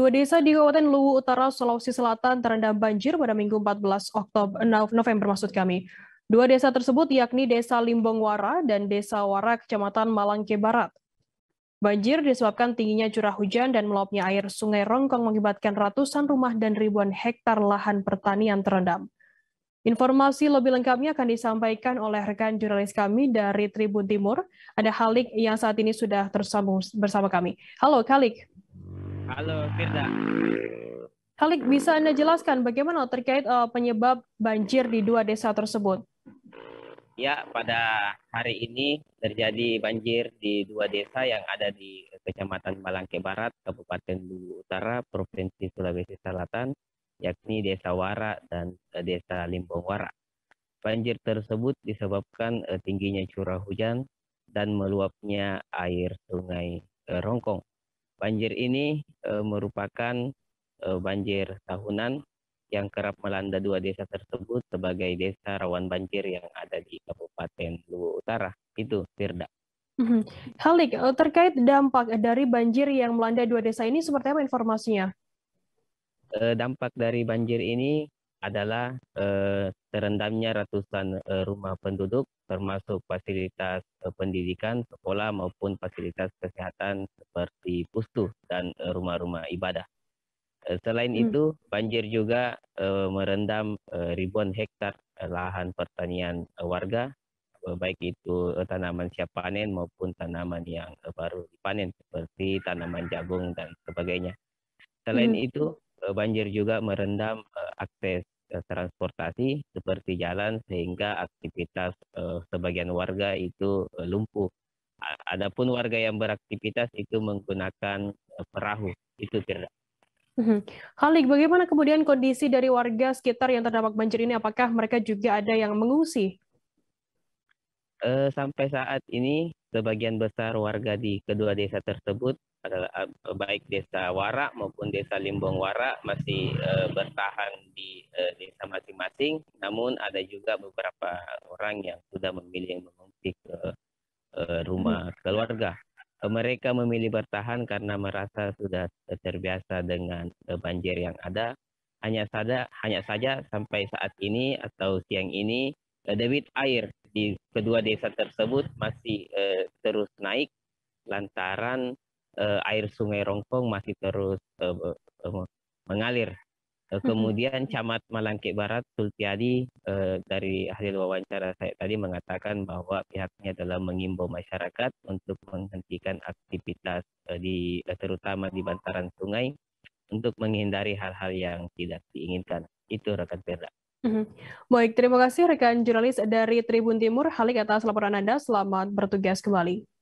Dua desa di Kabupaten Luwu Utara, Sulawesi Selatan terendam banjir pada Minggu 14 Oktober eh, November maksud kami. Dua desa tersebut yakni Desa Limbongwara dan Desa Wara, Kecamatan Malangke Barat. Banjir disebabkan tingginya curah hujan dan meluapnya air sungai Rongkong mengibatkan ratusan rumah dan ribuan hektar lahan pertanian terendam. Informasi lebih lengkapnya akan disampaikan oleh rekan jurnalis kami dari Tribun Timur. Ada Halik yang saat ini sudah tersambung bersama kami. Halo Halik. Halo, Firda. Halik, bisa Anda jelaskan bagaimana terkait uh, penyebab banjir di dua desa tersebut? Ya, pada hari ini terjadi banjir di dua desa yang ada di Kecamatan Balangke Barat, Kabupaten Luwu Utara, Provinsi Sulawesi Selatan, yakni Desa Wara dan eh, Desa Limbong Wara. Banjir tersebut disebabkan eh, tingginya curah hujan dan meluapnya air sungai Rongkong Banjir ini e, merupakan e, banjir tahunan yang kerap melanda dua desa tersebut sebagai desa rawan banjir yang ada di Kabupaten Luwu Utara. Itu, Firda. Mm-hmm. Halik, eh, terkait dampak dari banjir yang melanda dua desa ini, seperti apa informasinya? Dampak dari banjir ini adalah eh, terendamnya ratusan eh, rumah penduduk termasuk fasilitas eh, pendidikan, sekolah maupun fasilitas kesehatan seperti pustu dan rumah eh, rumah-rumah ibadah. Eh, selain hmm. itu, banjir juga eh, merendam eh, ribuan hektar eh, lahan pertanian eh, warga eh, baik itu eh, tanaman siap panen maupun tanaman yang eh, baru dipanen seperti tanaman jagung dan sebagainya. Selain hmm. itu, eh, banjir juga merendam akses uh, transportasi seperti jalan sehingga aktivitas uh, sebagian warga itu uh, lumpuh. Adapun warga yang beraktivitas itu menggunakan perahu. Itu tidak. Mhm. Khalik, bagaimana kemudian kondisi dari warga sekitar yang terdampak banjir ini? Apakah mereka juga ada yang mengungsi? sampai saat ini Sebagian besar warga di kedua desa tersebut adalah eh, baik desa Wara maupun desa Limbong Wara masih uh, bertahan di uh, desa masing-masing. Namun ada juga beberapa orang yang sudah memilih mengungsi ke uh, rumah hmm. keluarga. mereka memilih bertahan karena merasa sudah terbiasa dengan banjir yang ada. Hanya saja, hanya saja sampai saat ini atau siang ini debit air di kedua desa tersebut masih eh, terus naik lantaran eh, air Sungai Rongkong masih terus eh, eh mengalir. Eh, kemudian Camat Malangke Barat Sultiadi eh, dari hasil wawancara saya tadi mengatakan bahwa pihaknya dalam mengimbau masyarakat untuk menghentikan aktivitas eh, di eh, terutama di bantaran sungai untuk menghindari hal-hal yang tidak diinginkan. Itu rekan rekan hmm Baik, terima kasih rekan jurnalis dari Tribun Timur, Halik atas laporan Anda. Selamat bertugas kembali.